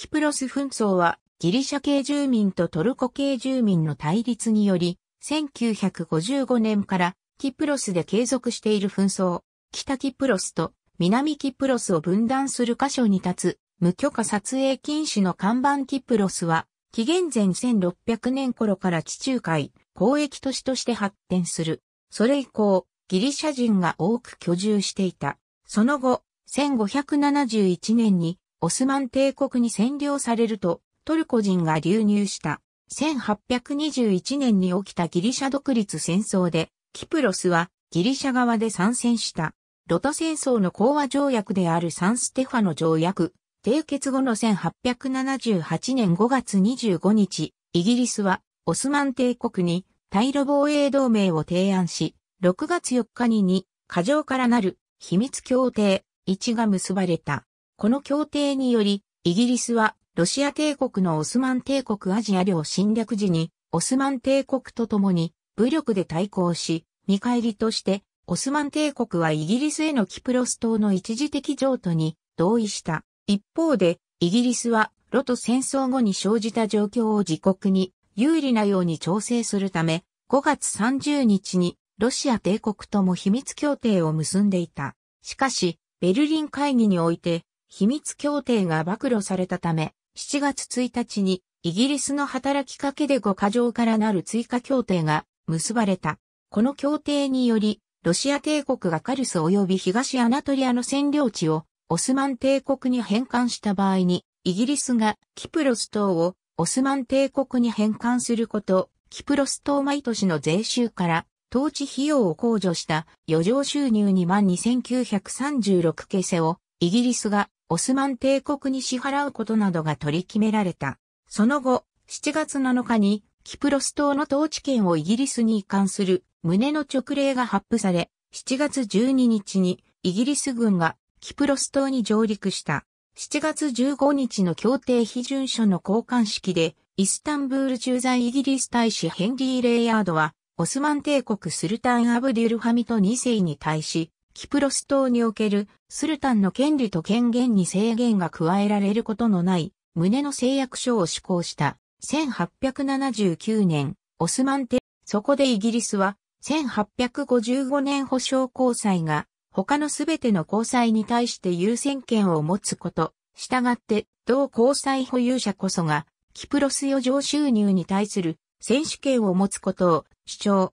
キプロス紛争はギリシャ系住民とトルコ系住民の対立により、1955年からキプロスで継続している紛争、北キプロスと南キプロスを分断する箇所に立つ無許可撮影禁止の看板キプロスは、紀元前1600年頃から地中海、交易都市として発展する。それ以降、ギリシャ人が多く居住していた。その後、1571年にオスマン帝国に占領されると、トルコ人が流入した。1821年に起きたギリシャ独立戦争で、キプロスはギリシャ側で参戦した。ロト戦争の講和条約であるサンステファの条約、締結後の1878年5月25日、イギリスはオスマン帝国に対ロ防衛同盟を提案し、6月4日にに過剰からなる秘密協定1が結ばれた。この協定により、イギリスはロシア帝国のオスマン帝国アジア領侵略時に、オスマン帝国と共に武力で対抗し、見返りとして、オスマン帝国はイギリスへのキプロス島の一時的譲渡に同意した。一方で、イギリスは、ロト戦争後に生じた状況を自国に有利なように調整するため、5月30日にロシア帝国とも秘密協定を結んでいた。しかし、ベルリン会議において、秘密協定が暴露されたため、7月1日にイギリスの働きかけで5カ条からなる追加協定が結ばれた。この協定により、ロシア帝国がカルス及び東アナトリアの占領地をオスマン帝国に返還した場合に、イギリスがキプロス島をオスマン帝国に返還すること、キプロス島毎年の税収から統治費用を控除した余剰収入2万2936ケセをイギリスがオスマン帝国に支払うことなどが取り決められた。その後、7月7日に、キプロス島の統治権をイギリスに移管する旨の勅令が発布され、7月12日にイギリス軍がキプロス島に上陸した。7月15日の協定批准書の交換式で、イスタンブール駐在イギリス大使ヘンリー・レイヤードは、オスマン帝国スルタン・アブデュルハミト2世に対し、キプロス島におけるスルタンの権利と権限に制限が加えられることのない旨の誓約書を施行した1879年オスマン帝、そこでイギリスは1855年保障交際が他のすべての交際に対して優先権を持つこと、従って同交際保有者こそがキプロス余剰収入に対する選手権を持つことを主張。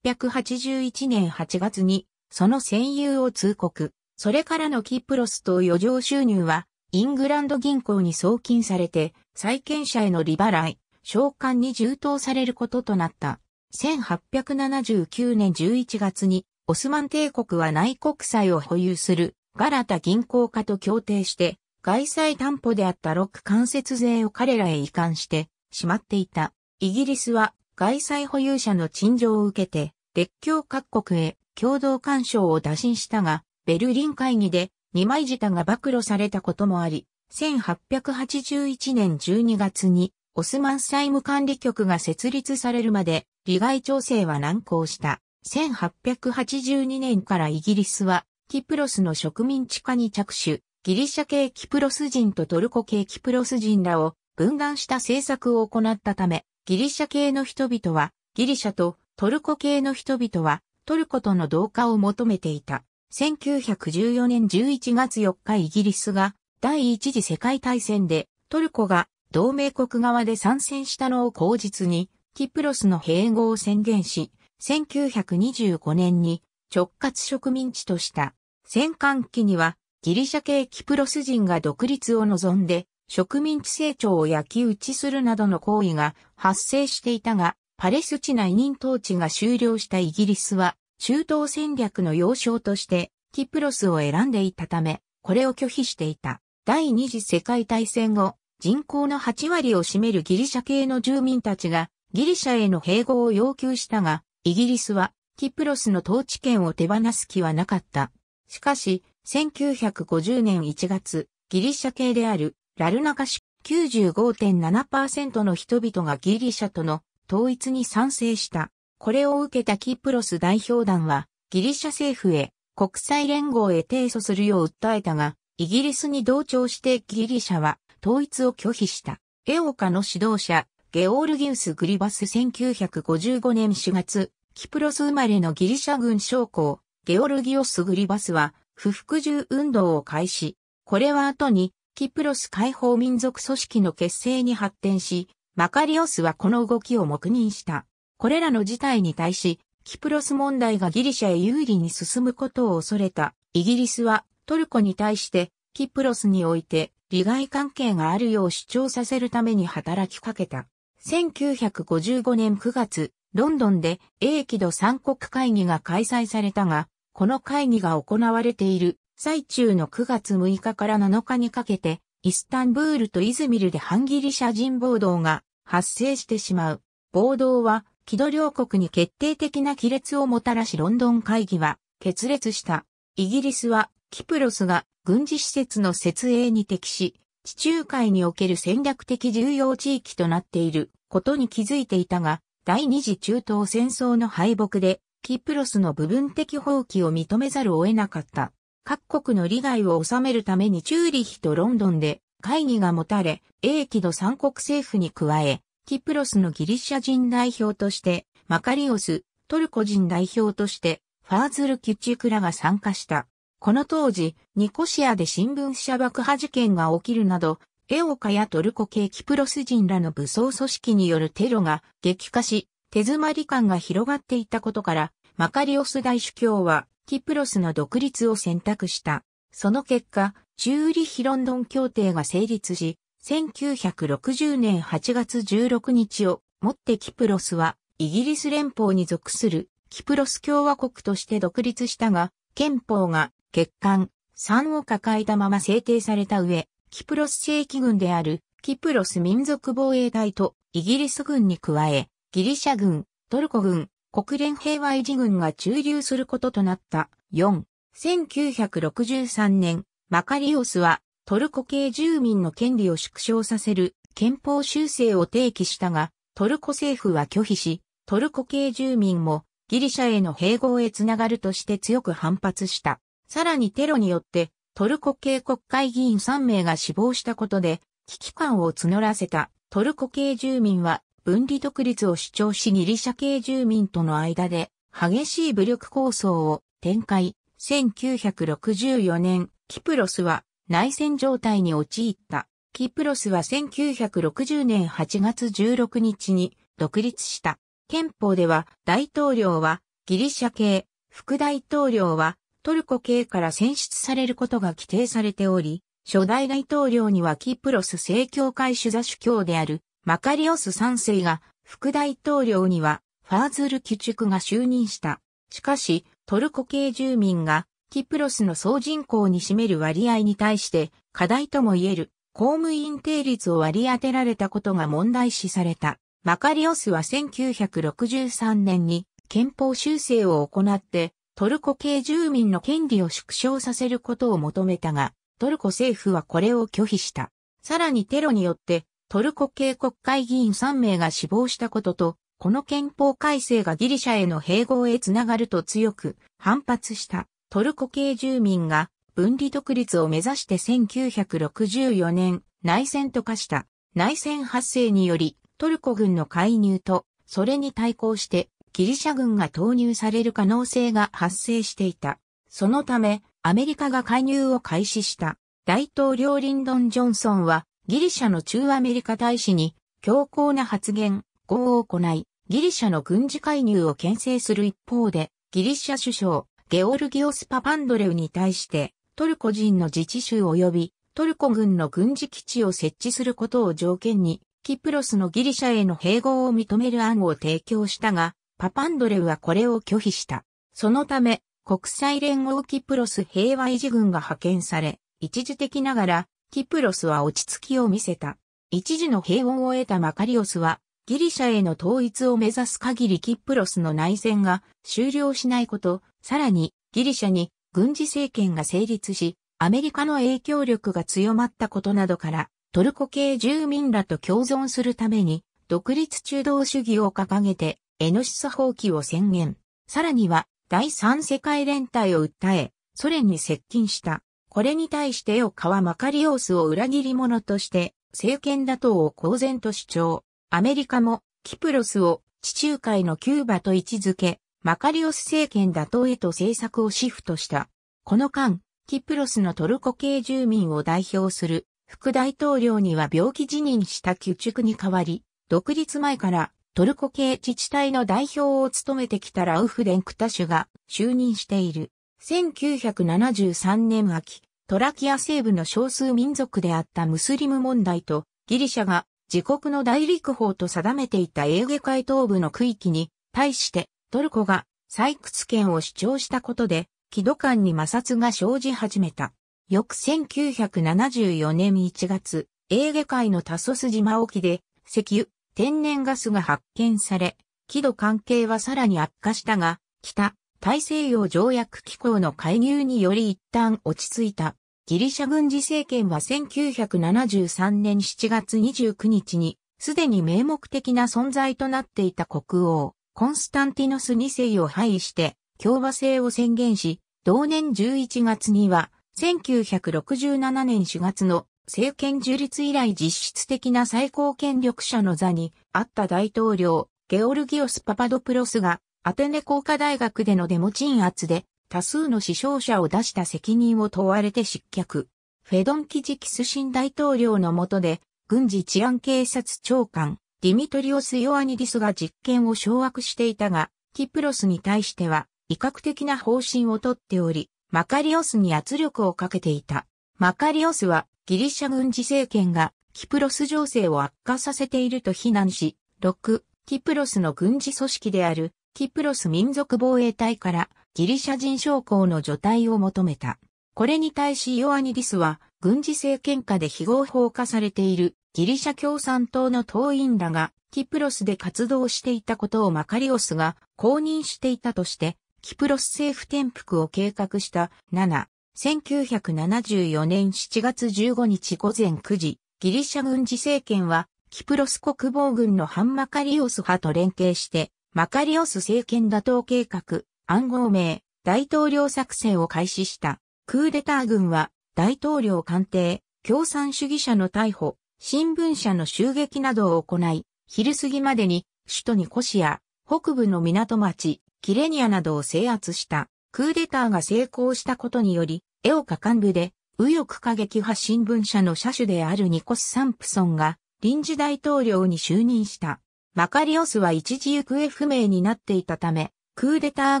1881年8月にその占有を通告。それからのキプロスと余剰収入は、イングランド銀行に送金されて、債権者への利払い、償還に充当されることとなった。1879年11月に、オスマン帝国は内国債を保有するガラタ銀行家と協定して、外債担保であったク間接税を彼らへ移管してしまっていた。イギリスは外債保有者の陳情を受けて、列強各国へ共同干渉を打診したが、ベルリン会議で二枚舌が暴露されたこともあり、1881年12月にオスマン債務管理局が設立されるまで利害調整は難航した。1882年からイギリスはキプロスの植民地化に着手、ギリシャ系キプロス人とトルコ系キプロス人らを分断した政策を行ったため、ギリシャ系の人々はギリシャとトルコ系の人々はトルコとの同化を求めていた。1914年11月4日イギリスが第一次世界大戦でトルコが同盟国側で参戦したのを口実にキプロスの併合を宣言し、1925年に直轄植民地とした。戦艦期にはギリシャ系キプロス人が独立を望んで植民地成長を焼き打ちするなどの行為が発生していたが、パレスチナ委任統治が終了したイギリスは、中東戦略の要衝として、キプロスを選んでいたため、これを拒否していた。第二次世界大戦後、人口の8割を占めるギリシャ系の住民たちが、ギリシャへの併合を要求したが、イギリスは、キプロスの統治権を手放す気はなかった。しかし、1950年1月、ギリシャ系である、ラルナカ市95.7%の人々がギリシャとの統一に賛成した。これを受けたキプロス代表団は、ギリシャ政府へ、国際連合へ提訴するよう訴えたが、イギリスに同調してギリシャは統一を拒否した。エオカの指導者、ゲオールギウス・グリバス1955年4月、キプロス生まれのギリシャ軍将校、ゲオルギオス・グリバスは、不服従運動を開始。これは後に、キプロス解放民族組織の結成に発展し、マカリオスはこの動きを黙認した。これらの事態に対し、キプロス問題がギリシャへ有利に進むことを恐れた。イギリスはトルコに対してキプロスにおいて利害関係があるよう主張させるために働きかけた。1955年9月、ロンドンで英気度三国会議が開催されたが、この会議が行われている最中の9月6日から7日にかけて、イスタンブールとイズミルで反ギリシャ人暴動が発生してしまう。暴動は、木戸両国に決定的な亀裂をもたらしロンドン会議は決裂した。イギリスは、キプロスが軍事施設の設営に適し、地中海における戦略的重要地域となっていることに気づいていたが、第二次中東戦争の敗北で、キプロスの部分的放棄を認めざるを得なかった。各国の利害を収めるためにチューリヒとロンドンで会議が持たれ、英気の三国政府に加え、キプロスのギリシャ人代表として、マカリオス、トルコ人代表として、ファーズル・キュチクラが参加した。この当時、ニコシアで新聞社爆破事件が起きるなど、エオカやトルコ系キプロス人らの武装組織によるテロが激化し、手詰まり感が広がっていたことから、マカリオス大主教は、キプロスの独立を選択した。その結果、チューリヒロンドン協定が成立し、1960年8月16日をもってキプロスはイギリス連邦に属するキプロス共和国として独立したが、憲法が欠陥3を抱えたまま制定された上、キプロス正規軍であるキプロス民族防衛隊とイギリス軍に加え、ギリシャ軍、トルコ軍、国連平和維持軍が駐留することとなった。4、1963年、マカリオスはトルコ系住民の権利を縮小させる憲法修正を提起したが、トルコ政府は拒否し、トルコ系住民もギリシャへの併合へつながるとして強く反発した。さらにテロによってトルコ系国会議員3名が死亡したことで危機感を募らせたトルコ系住民は分離独立を主張しギリシャ系住民との間で激しい武力抗争を展開、1964年、キプロスは内戦状態に陥った。キプロスは1960年8月16日に独立した。憲法では大統領はギリシャ系、副大統領はトルコ系から選出されることが規定されており、初代大統領にはキプロス正教会主座主教であるマカリオス三世が副大統領にはファーズル・キュチュクが就任した。しかし、トルコ系住民がキプロスの総人口に占める割合に対して課題とも言える公務員定率を割り当てられたことが問題視された。マカリオスは1963年に憲法修正を行ってトルコ系住民の権利を縮小させることを求めたが、トルコ政府はこれを拒否した。さらにテロによってトルコ系国会議員3名が死亡したことと、この憲法改正がギリシャへの併合へつながると強く反発したトルコ系住民が分離独立を目指して1964年内戦と化した内戦発生によりトルコ軍の介入とそれに対抗してギリシャ軍が投入される可能性が発生していた。そのためアメリカが介入を開始した大統領リンドン・ジョンソンはギリシャの中アメリカ大使に強硬な発言合を行い、ギリシャの軍事介入を牽制する一方で、ギリシャ首相、ゲオルギオス・パパンドレウに対して、トルコ人の自治州及び、トルコ軍の軍事基地を設置することを条件に、キプロスのギリシャへの併合を認める案を提供したが、パパンドレウはこれを拒否した。そのため、国際連合キプロス平和維持軍が派遣され、一時的ながら、キプロスは落ち着きを見せた。一時の平穏を得たマカリオスは、ギリシャへの統一を目指す限りキップロスの内戦が終了しないこと、さらにギリシャに軍事政権が成立し、アメリカの影響力が強まったことなどから、トルコ系住民らと共存するために、独立中道主義を掲げて、エノシス放棄を宣言。さらには、第三世界連帯を訴え、ソ連に接近した。これに対してエオカはマカリオスを裏切り者として、政権打倒を公然と主張。アメリカもキプロスを地中海のキューバと位置づけ、マカリオス政権打倒へと政策をシフトした。この間、キプロスのトルコ系住民を代表する副大統領には病気辞任した旧畜に代わり、独立前からトルコ系自治体の代表を務めてきたラウフデン・クタシュが就任している。1973年秋、トラキア西部の少数民族であったムスリム問題とギリシャが自国の大陸法と定めていたエーゲ海東部の区域に対してトルコが採掘権を主張したことで、軌道間に摩擦が生じ始めた。翌1974年1月、エーゲ海のタソス島沖で石油、天然ガスが発見され、軌道関係はさらに悪化したが、北、大西洋条約機構の介入により一旦落ち着いた。ギリシャ軍事政権は1973年7月29日に、すでに名目的な存在となっていた国王、コンスタンティノス2世を廃して、共和制を宣言し、同年11月には、1967年4月の政権樹立以来実質的な最高権力者の座にあった大統領、ゲオルギオス・パパドプロスが、アテネ工科大学でのデモ鎮圧で多数の死傷者を出した責任を問われて失脚。フェドンキジキス新大統領の下で、軍事治安警察長官、ディミトリオス・ヨアニディスが実権を掌握していたが、キプロスに対しては、威嚇的な方針をとっており、マカリオスに圧力をかけていた。マカリオスは、ギリシャ軍事政権が、キプロス情勢を悪化させていると非難し、6、キプロスの軍事組織である、キプロス民族防衛隊から、ギリシャ人将校の除隊を求めた。これに対しヨアニディスは、軍事政権下で非合法化されているギリシャ共産党の党員らが、キプロスで活動していたことをマカリオスが公認していたとして、キプロス政府転覆を計画した7、1974年7月15日午前9時、ギリシャ軍事政権は、キプロス国防軍のハンマカリオス派と連携して、マカリオス政権打倒計画、暗号名、大統領作戦を開始した。クーデター軍は、大統領官邸、共産主義者の逮捕、新聞社の襲撃などを行い、昼過ぎまでに、首都ニコシア、北部の港町、キレニアなどを制圧した。クーデターが成功したことにより、エオカ幹部で、右翼過激派新聞社の社主であるニコス・サンプソンが、臨時大統領に就任した。マカリオスは一時行方不明になっていたため、クーデター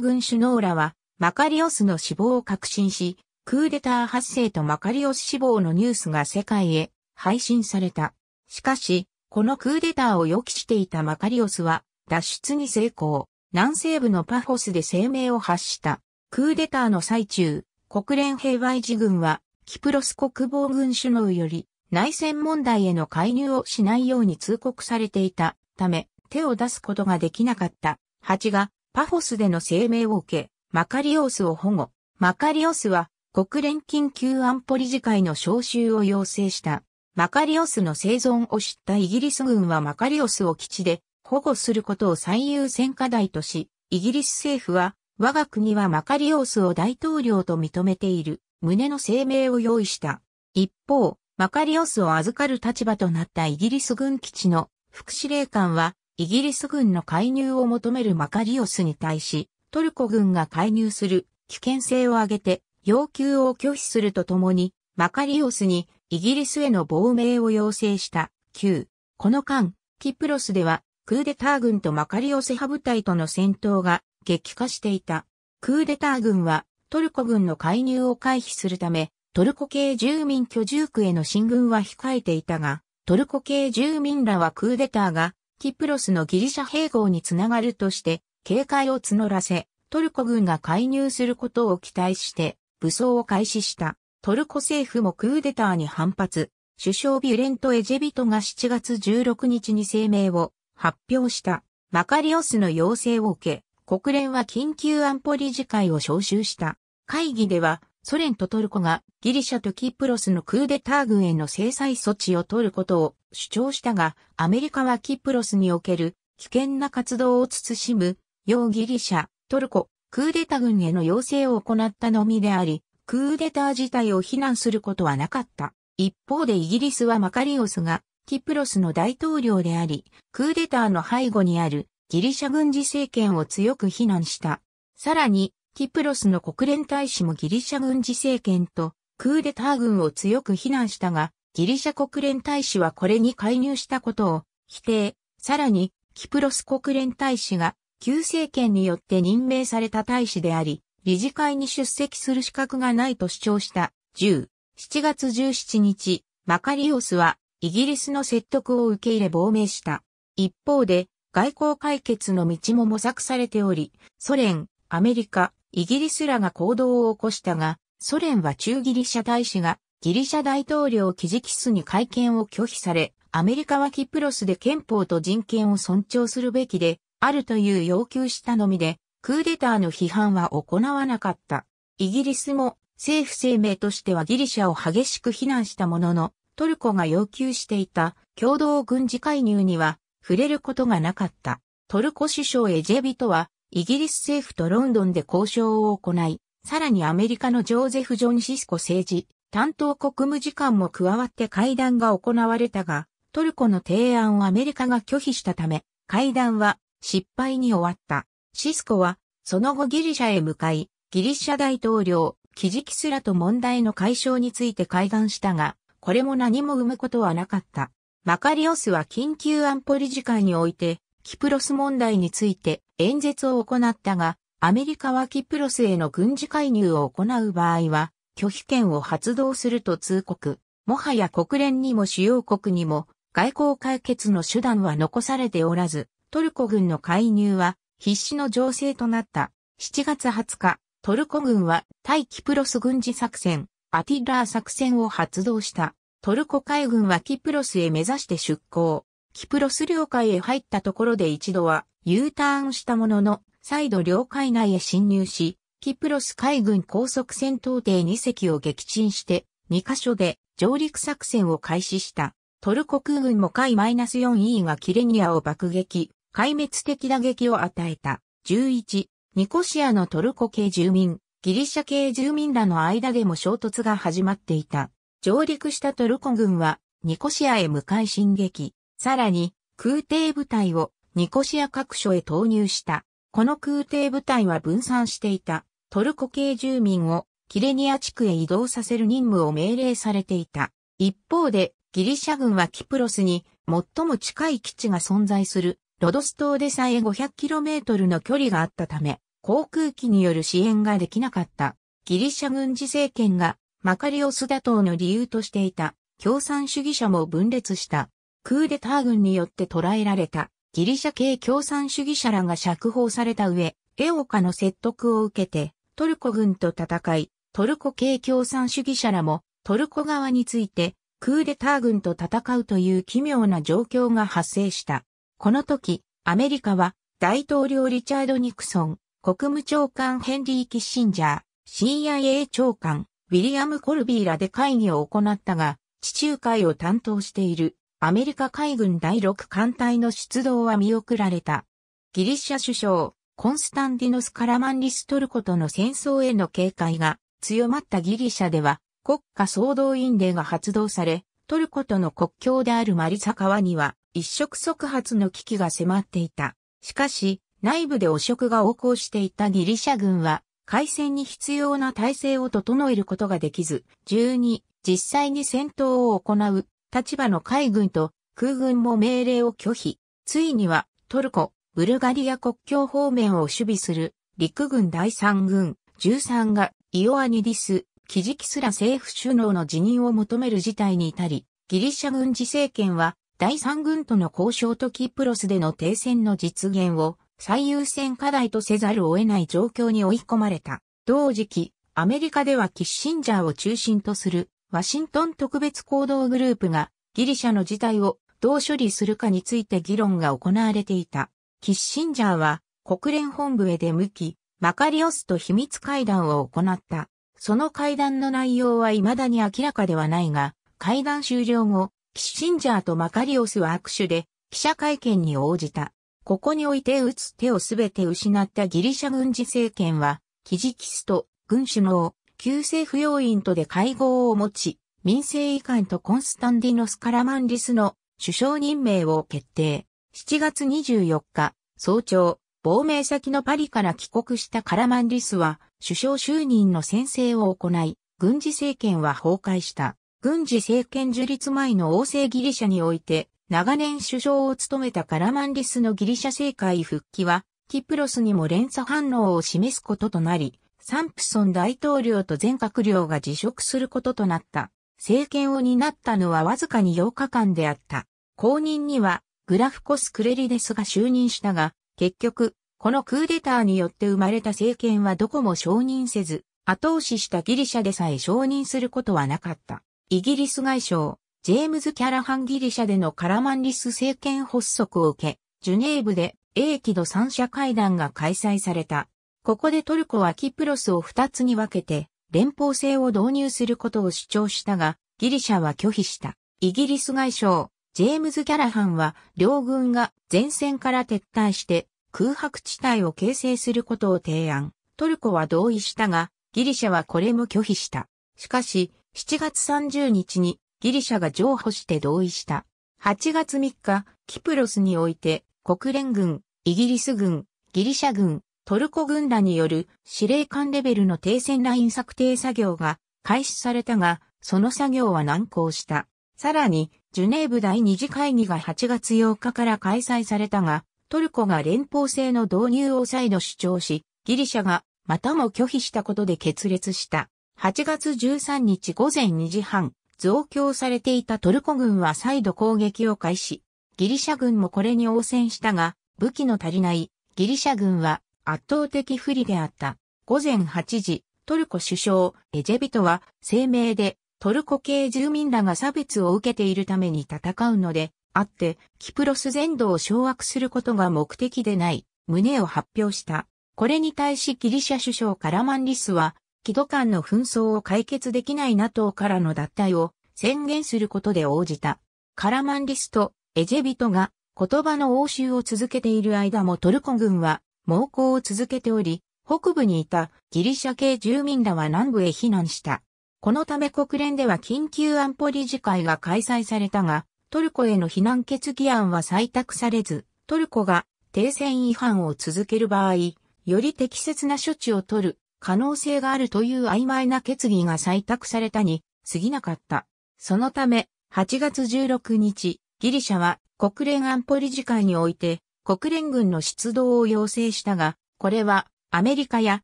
軍首脳らは、マカリオスの死亡を確信し、クーデター発生とマカリオス死亡のニュースが世界へ配信された。しかし、このクーデターを予期していたマカリオスは、脱出に成功。南西部のパフォスで声明を発した。クーデターの最中、国連平和維持軍は、キプロス国防軍首脳より、内戦問題への介入をしないように通告されていたため、手を出すことができなかった。8が、パフォスでの声明を受け、マカリオスを保護。マカリオスは国連緊急安保理事会の招集を要請した。マカリオスの生存を知ったイギリス軍はマカリオスを基地で保護することを最優先課題とし、イギリス政府は我が国はマカリオスを大統領と認めている旨の声明を用意した。一方、マカリオスを預かる立場となったイギリス軍基地の副司令官はイギリス軍の介入を求めるマカリオスに対し、トルコ軍が介入する危険性を上げて要求を拒否するとともに、マカリオスにイギリスへの亡命を要請した旧この間、キプロスではクーデター軍とマカリオス派部隊との戦闘が激化していた。クーデター軍はトルコ軍の介入を回避するため、トルコ系住民居住区への進軍は控えていたが、トルコ系住民らはクーデターがキプロスのギリシャ併合につながるとして警戒を募らせ、トルコ軍が介入することを期待して武装を開始した。トルコ政府もクーデターに反発、首相ビュレント・エジェビトが7月16日に声明を発表した。マカリオスの要請を受け、国連は緊急安保理事会を招集した。会議では、ソ連とトルコがギリシャとキプロスのクーデター軍への制裁措置を取ることを主張したが、アメリカはキプロスにおける危険な活動を慎む、要ギリシャ、トルコ、クーデター軍への要請を行ったのみであり、クーデター自体を非難することはなかった。一方でイギリスはマカリオスがキプロスの大統領であり、クーデターの背後にあるギリシャ軍事政権を強く非難した。さらに、キプロスの国連大使もギリシャ軍事政権とクーデター軍を強く非難したが、ギリシャ国連大使はこれに介入したことを否定。さらに、キプロス国連大使が旧政権によって任命された大使であり、理事会に出席する資格がないと主張した10、7月17日、マカリオスはイギリスの説得を受け入れ亡命した。一方で、外交解決の道も模索されており、ソ連、アメリカ、イギリスらが行動を起こしたが、ソ連は中ギリシャ大使がギリシャ大統領キジキスに会見を拒否され、アメリカはキプロスで憲法と人権を尊重するべきで、あるという要求したのみで、クーデターの批判は行わなかった。イギリスも政府声明としてはギリシャを激しく非難したものの、トルコが要求していた共同軍事介入には触れることがなかった。トルコ首相エジェビトはイギリス政府とロンドンで交渉を行い、さらにアメリカのジョーゼフ・ジョンシスコ政治担当国務次官も加わって会談が行われたが、トルコの提案をアメリカが拒否したため、会談は失敗に終わった。シスコは、その後ギリシャへ向かい、ギリシャ大統領、キジキスラと問題の解消について会談したが、これも何も生むことはなかった。マカリオスは緊急安保理事会において、キプロス問題について演説を行ったが、アメリカはキプロスへの軍事介入を行う場合は、拒否権を発動すると通告。もはや国連にも主要国にも外交解決の手段は残されておらず、トルコ軍の介入は必死の情勢となった。7月20日、トルコ軍は対キプロス軍事作戦、アティラー作戦を発動した。トルコ海軍はキプロスへ目指して出港。キプロス領海へ入ったところで一度は U ターンしたものの、再度領海内へ侵入し、キプロス海軍高速戦闘艇2隻を撃沈して、2カ所で上陸作戦を開始した。トルコ空軍も海 -4E がキレニアを爆撃、壊滅的打撃を与えた。11、ニコシアのトルコ系住民、ギリシャ系住民らの間でも衝突が始まっていた。上陸したトルコ軍は、ニコシアへ向かい進撃。さらに、空挺部隊をニコシア各所へ投入した。この空挺部隊は分散していたトルコ系住民をキレニア地区へ移動させる任務を命令されていた。一方で、ギリシャ軍はキプロスに最も近い基地が存在するロドス島でさえ 500km の距離があったため、航空機による支援ができなかった。ギリシャ軍事政権がマカリオス打倒の理由としていた共産主義者も分裂した。クーデター軍によって捕らえられたギリシャ系共産主義者らが釈放された上、エオカの説得を受けてトルコ軍と戦い、トルコ系共産主義者らもトルコ側についてクーデター軍と戦うという奇妙な状況が発生した。この時、アメリカは大統領リチャード・ニクソン、国務長官ヘンリー・キッシンジャー、CIA 長官、ウィリアム・コルビーらで会議を行ったが、地中海を担当しているアメリカ海軍第6艦隊の出動は見送られた。ギリシャ首相、コンスタンディノス・カラマンリストルコとの戦争への警戒が強まったギリシャでは国家総動員令が発動され、トルコとの国境であるマリサ川には一触即発の危機が迫っていた。しかし、内部で汚職が横行していたギリシャ軍は、海戦に必要な体制を整えることができず、12、実際に戦闘を行う立場の海軍と空軍も命令を拒否。ついにはトルコ、ブルガリア国境方面を守備する陸軍第三軍13がイオアニディス、キジキスラ政府首脳の辞任を求める事態に至り、ギリシャ軍事政権は第三軍との交渉とキプロスでの停戦の実現を最優先課題とせざるを得ない状況に追い込まれた。同時期、アメリカではキッシンジャーを中心とするワシントン特別行動グループがギリシャの事態をどう処理するかについて議論が行われていた。キッシンジャーは国連本部へ出向き、マカリオスと秘密会談を行った。その会談の内容は未だに明らかではないが、会談終了後、キッシンジャーとマカリオスは握手で記者会見に応じた。ここにおいて打つ手をすべて失ったギリシャ軍事政権は、キジキスと軍首脳、旧政府要員とで会合を持ち、民政委官とコンスタンディノス・カラマンリスの首相任命を決定。7月24日、早朝、亡命先のパリから帰国したカラマンリスは、首相就任の宣誓を行い、軍事政権は崩壊した。軍事政権樹立前の王政ギリシャにおいて、長年首相を務めたカラマンリスのギリシャ政界復帰は、キプロスにも連鎖反応を示すこととなり、サンプソン大統領と全閣僚が辞職することとなった。政権を担ったのはわずかに8日間であった。後任にはグラフコス・クレリデスが就任したが、結局、このクーデターによって生まれた政権はどこも承認せず、後押ししたギリシャでさえ承認することはなかった。イギリス外相、ジェームズ・キャラハンギリシャでのカラマンリス政権発足を受け、ジュネーブで英気度三者会談が開催された。ここでトルコはキプロスを2つに分けて連邦制を導入することを主張したが、ギリシャは拒否した。イギリス外相、ジェームズ・キャラハンは両軍が前線から撤退して空白地帯を形成することを提案。トルコは同意したが、ギリシャはこれも拒否した。しかし、7月30日にギリシャが譲歩して同意した。8月3日、キプロスにおいて国連軍、イギリス軍、ギリシャ軍、トルコ軍らによる司令官レベルの停戦ライン策定作業が開始されたが、その作業は難航した。さらに、ジュネーブ第二次会議が8月8日から開催されたが、トルコが連邦制の導入を再度主張し、ギリシャがまたも拒否したことで決裂した。8月13日午前2時半、増強されていたトルコ軍は再度攻撃を開始。ギリシャ軍もこれに応戦したが、武器の足りないギリシャ軍は圧倒的不利であった。午前8時、トルコ首相エジェビトは声明でトルコ系住民らが差別を受けているために戦うのであって、キプロス全土を掌握することが目的でない、旨を発表した。これに対しギリシャ首相カラマンリスは、キド間の紛争を解決できない NATO からの脱退を宣言することで応じた。カラマンリスとエジェビトが言葉の応酬を続けている間もトルコ軍は猛攻を続けており、北部にいたギリシャ系住民らは南部へ避難した。このため国連では緊急安保理事会が開催されたが、トルコへの避難決議案は採択されず、トルコが停戦違反を続ける場合、より適切な処置を取る可能性があるという曖昧な決議が採択されたに過ぎなかった。そのため、8月16日、ギリシャは国連安保理事会において国連軍の出動を要請したが、これはアメリカや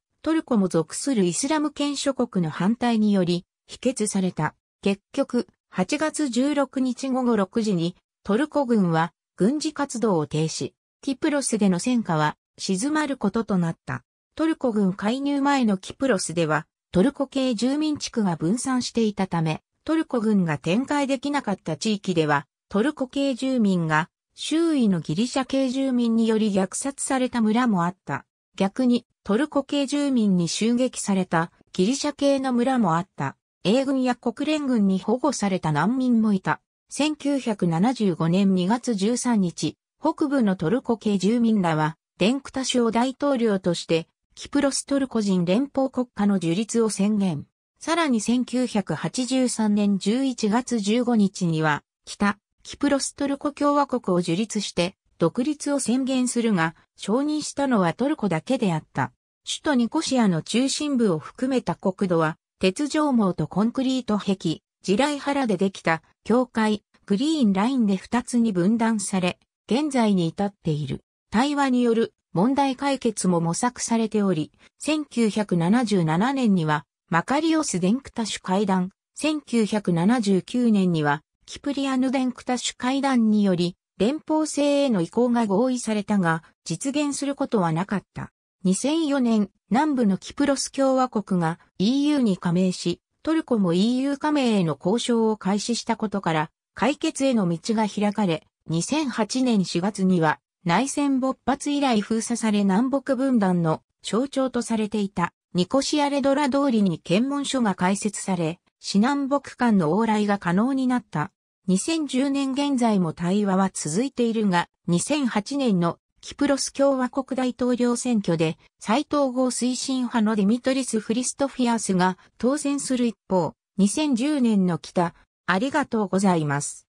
トルコも属するイスラム圏諸国の反対により、否決された。結局、8月16日午後6時に、トルコ軍は軍事活動を停止。キプロスでの戦火は静まることとなった。トルコ軍介入前のキプロスでは、トルコ系住民地区が分散していたため、トルコ軍が展開できなかった地域では、トルコ系住民が周囲のギリシャ系住民により虐殺された村もあった。逆にトルコ系住民に襲撃されたギリシャ系の村もあった。英軍や国連軍に保護された難民もいた。1975年2月13日、北部のトルコ系住民らは、デンクタシを大統領として、キプロストルコ人連邦国家の樹立を宣言。さらに1983年11月15日には、北キプロストルコ共和国を樹立して独立を宣言するが、承認したのはトルコだけであった。首都ニコシアの中心部を含めた国土は、鉄条網とコンクリート壁、地雷原でできた境界、グリーンラインで2つに分断され、現在に至っている。対話による問題解決も模索されており、1977年にはマカリオス・デンクタシュ会談、1979年にはキプリアヌデンクタシュ会談により、連邦制への移行が合意されたが、実現することはなかった。2004年、南部のキプロス共和国が EU に加盟し、トルコも EU 加盟への交渉を開始したことから、解決への道が開かれ、2008年4月には、内戦勃発以来封鎖され南北分断の象徴とされていた、ニコシアレドラ通りに検問所が開設され、市南北間の往来が可能になった。2010年現在も対話は続いているが、2008年のキプロス共和国大統領選挙で、再統合推進派のディミトリス・フリストフィアスが当選する一方、2010年の北、ありがとうございます。